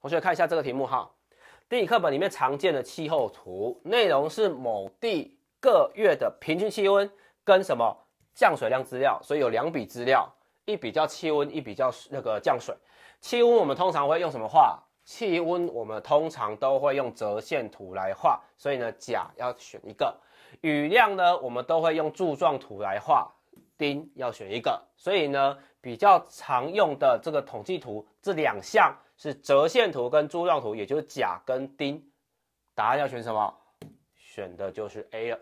同学看一下这个题目哈，地理课本里面常见的气候图内容是某地各月的平均气温跟什么降水量资料，所以有两笔资料，一比较气温，一比较那个降水。气温我们通常会用什么画？气温我们通常都会用折线图来画，所以呢甲要选一个。雨量呢我们都会用柱状图来画，丁要选一个。所以呢比较常用的这个统计图这两项。是折线图跟柱状图，也就是甲跟丁，答案要选什么？选的就是 A 了。